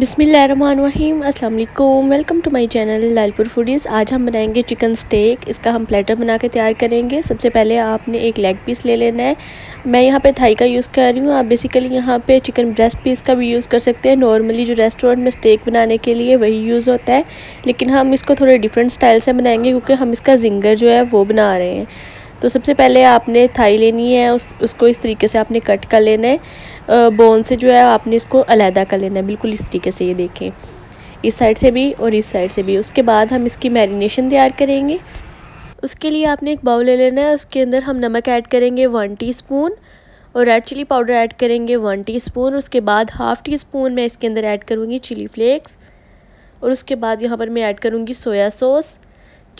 बिसमीम अल्लाम welcome to my channel Lalpur foodies आज हम बनाएंगे चिकन स्टेक इसका हम प्लेटर बना के तैयार करेंगे सबसे पहले आपने एक लेग पीस ले लेना है मैं यहाँ पे थाई का यूज़ कर रही हूँ आप बेसिकली यहाँ पे चिकन ब्रेस्ट पीस का भी यूज़ कर सकते हैं नॉर्मली जो रेस्टोरेंट में स्टेक बनाने के लिए वही यूज़ होता है लेकिन हम इसको थोड़े डिफरेंट स्टाइल से बनाएंगे क्योंकि हम इसका जिंगर जो है वो बना रहे हैं तो सबसे पहले आपने थाई लेनी है उस उसको इस तरीके से आपने कट कर लेना है बोन से जो है आपने इसको अलहदा कर लेना है बिल्कुल इस तरीके से ये देखें इस साइड से भी और इस साइड से भी उसके बाद हम इसकी मैरिनेशन तैयार करेंगे उसके लिए आपने एक बाउल ले लेना है उसके अंदर हम नमक ऐड करेंगे वन टीस्पून और रेड चिली पाउडर ऐड करेंगे वन टीस्पून उसके बाद हाफ़ टी स्पून मैं इसके अंदर ऐड करूँगी चिली फ्लेक्स और उसके बाद यहाँ पर मैं ऐड करूँगी सोया सॉस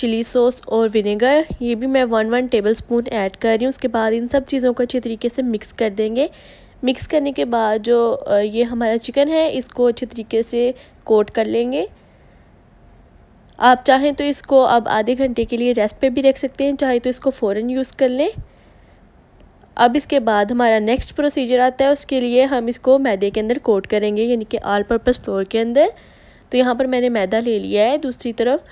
चिली सॉस और विनेगर ये भी मैं one one tablespoon add कर रही हूँ उसके बाद इन सब चीज़ों को अच्छे तरीके से मिक्स कर देंगे मिक्स करने के बाद जो ये हमारा चिकन है इसको अच्छे तरीके से कोट कर लेंगे आप चाहें तो इसको अब आधे घंटे के लिए रेस्ट पे भी रख सकते हैं चाहे तो इसको फ़ौर यूज़ कर लें अब इसके बाद हमारा नेक्स्ट प्रोसीजर आता है उसके लिए हम इसको मैदे के अंदर कोट करेंगे यानी कि आल पर्पज़ फ्लोर के अंदर तो यहाँ पर मैंने मैदा ले लिया है दूसरी तरफ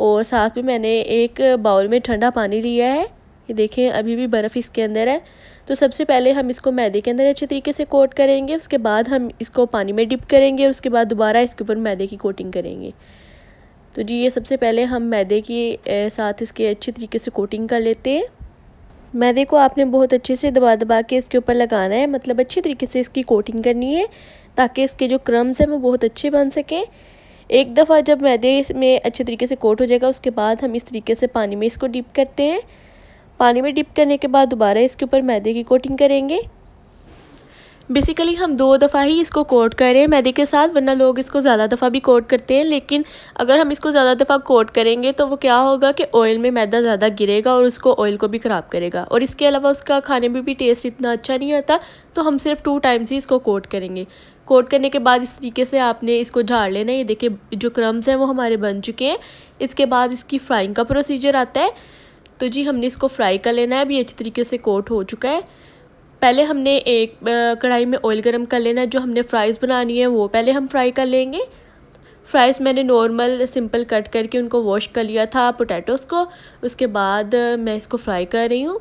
और साथ में मैंने एक बाउल में ठंडा पानी लिया है ये देखें अभी भी बर्फ़ इसके अंदर है तो सबसे पहले हम इसको मैदे के अंदर अच्छे तरीके से कोट करेंगे उसके बाद हम इसको पानी में डिप करेंगे और उसके बाद दोबारा इसके ऊपर मैदे की कोटिंग करेंगे तो जी ये सबसे पहले हम मैदे के साथ इसके अच्छे तरीके से कोटिंग कर लेते हैं मैदे को आपने बहुत अच्छे से दबा दबा के इसके ऊपर लगाना है मतलब अच्छे तरीके से इसकी कोटिंग करनी है ताकि इसके जो क्रम्स हैं वो बहुत अच्छे बन सकें एक दफ़ा जब मैदे में अच्छे तरीके से कोट हो जाएगा उसके बाद हम इस तरीके से पानी में इसको डिप करते हैं पानी में डिप करने के बाद दोबारा इसके ऊपर मैदे की कोटिंग करेंगे बेसिकली हम दो दफ़ा ही इसको कोट करें मैदे के साथ वरना लोग इसको ज़्यादा दफ़ा भी कोट करते हैं लेकिन अगर हम इसको ज़्यादा दफ़ा कोट करेंगे तो वो क्या होगा कि ऑयल में मैदा ज़्यादा गिरेगा और उसको ऑयल को भी ख़राब करेगा और इसके अलावा उसका खाने में भी टेस्ट इतना अच्छा नहीं आता तो हम सिर्फ टू टाइम्स ही इसको कोट करेंगे कोट करने के बाद इस तरीके से आपने इसको झाड़ लेना ये देखिए जो क्रम्स हैं वो हमारे बन चुके हैं इसके बाद इसकी फ्राइंग का प्रोसीजर आता है तो जी हमने इसको फ्राई कर लेना है अभी अच्छी तरीके से कोट हो चुका है पहले हमने एक कढ़ाई में ऑयल गर्म कर लेना है जो हमने फ्राइज़ बनानी है वो पहले हम फ्राई कर लेंगे फ्राइज़ मैंने नॉर्मल सिंपल कट करके उनको वॉश कर लिया था पोटैटोज़ को उसके बाद मैं इसको फ्राई कर रही हूँ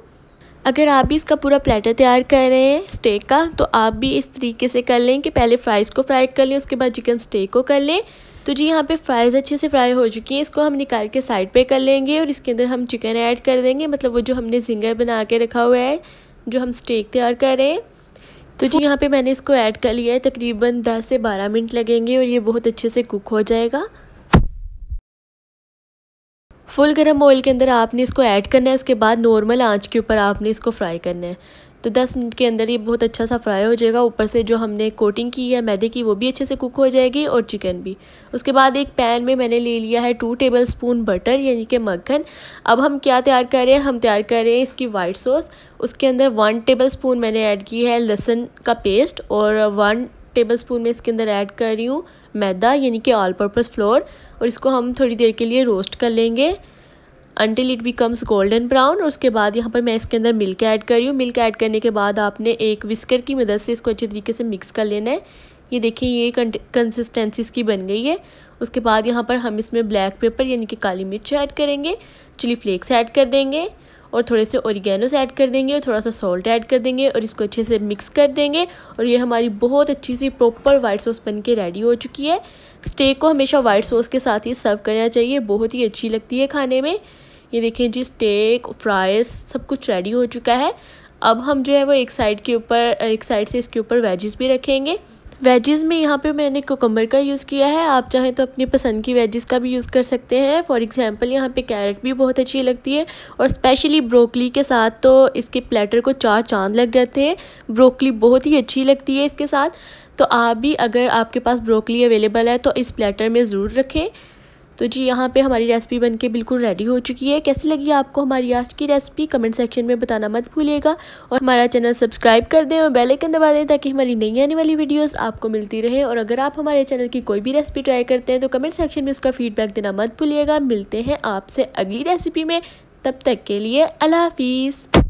अगर आप भी इसका पूरा प्लेटर तैयार कर रहे हैं स्टेक का तो आप भी इस तरीके से कर लें कि पहले फ्राइज़ को फ्राई कर लें उसके बाद चिकन स्टेक को कर लें तो जी यहाँ पे फ्राइज़ अच्छे से फ्राई हो चुकी है इसको हम निकाल के साइड पे कर लेंगे और इसके अंदर हम चिकन ऐड कर देंगे मतलब वो जो हमने जिंगर बना के रखा हुआ है जो हम स्टेक तैयार कर रहे हैं तो जी यहाँ पे मैंने इसको ऐड कर लिया है तकरीबन 10 से 12 मिनट लगेंगे और ये बहुत अच्छे से कुक हो जाएगा फुल गर्म ऑयल के अंदर आपने इसको ऐड करना है उसके बाद नॉर्मल आंच के ऊपर आपने इसको फ्राई करना है तो 10 मिनट के अंदर ये बहुत अच्छा सा फ्राई हो जाएगा ऊपर से जो हमने कोटिंग की है मैदे की वो भी अच्छे से कुक हो जाएगी और चिकन भी उसके बाद एक पैन में मैंने ले लिया है टू टेबल स्पून बटर यानी कि मक्खन अब हम क्या तैयार कर रहे हैं हम तैयार कर रहे हैं इसकी वाइट सॉस उसके अंदर वन टेबल स्पून मैंने ऐड की है लहसुन का पेस्ट और वन टेबल स्पून में इसके अंदर ऐड कर रही हूँ मैदा यानी कि ऑल पर्पज़ फ्लोर और इसको हम थोड़ी देर के लिए रोस्ट कर लेंगे until it becomes golden brown और उसके बाद यहाँ पर मैं इसके अंदर मिल्क ऐड कर रही हूँ मिल्क ऐड करने के बाद आपने एक विस्कर की मदद से इसको अच्छे तरीके से मिक्स कर लेना है ये देखिए ये कंसिस्टेंसी इसकी बन गई है उसके बाद यहाँ पर हम इसमें ब्लैक पेपर यानी कि काली मिर्च ऐड करेंगे चिली फ्लेक्स ऐड कर देंगे और थोड़े से औरगेनोस ऐड कर देंगे और थोड़ा सा सॉल्ट ऐड कर देंगे और इसको अच्छे से मिक्स कर देंगे और ये हमारी बहुत अच्छी सी प्रॉपर वाइट सॉस बन के रेडी हो चुकी है स्टेक को हमेशा वाइट सॉस के साथ ही सर्व करना चाहिए बहुत ही अच्छी लगती है खाने में ये देखें जी स्टेक फ्राइज सब कुछ रेडी हो चुका है अब हम जो है वो एक साइड के ऊपर एक साइड से इसके ऊपर वेजेस भी रखेंगे वेजेस में यहाँ पे मैंने कोकम्बर का यूज़ किया है आप चाहें तो अपनी पसंद की वेजेस का भी यूज़ कर सकते हैं फॉर एग्जांपल यहाँ पे कैरेट भी बहुत अच्छी लगती है और स्पेशली ब्रोकली के साथ तो इसके प्लेटर को चार चांद लग जाते हैं ब्रोकली बहुत ही अच्छी लगती है इसके साथ तो आप भी अगर आपके पास ब्रोकली अवेलेबल है तो इस प्लेटर में ज़रूर रखें तो जी यहाँ पे हमारी रेसिपी बनके बिल्कुल रेडी हो चुकी है कैसी लगी आपको हमारी आज की रेसिपी कमेंट सेक्शन में बताना मत भूलिएगा और हमारा चैनल सब्सक्राइब कर दें और बेल आइकन दबा दें ताकि हमारी नई आने वाली वीडियोस आपको मिलती रहे और अगर आप हमारे चैनल की कोई भी रेसिपी ट्राई करते हैं तो कमेंट सेक्शन में उसका फीडबैक देना मत भूलिएगा मिलते हैं आपसे अगली रेसिपी में तब तक के लिए अल्लाह हाफिज़